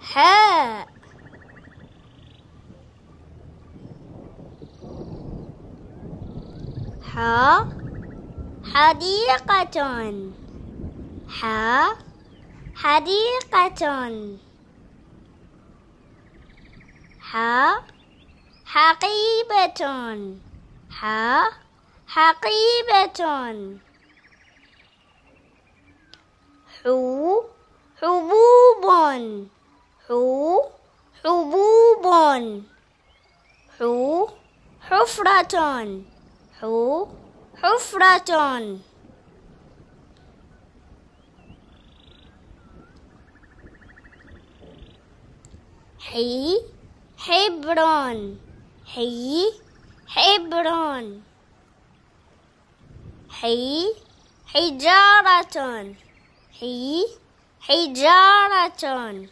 حاء حا حديقة حا حديقة حا حقيبة حا حقيبة حو حو حبوب حو حفرة حو حفرة حي حبر حي حبر حي حجارة حي حجارة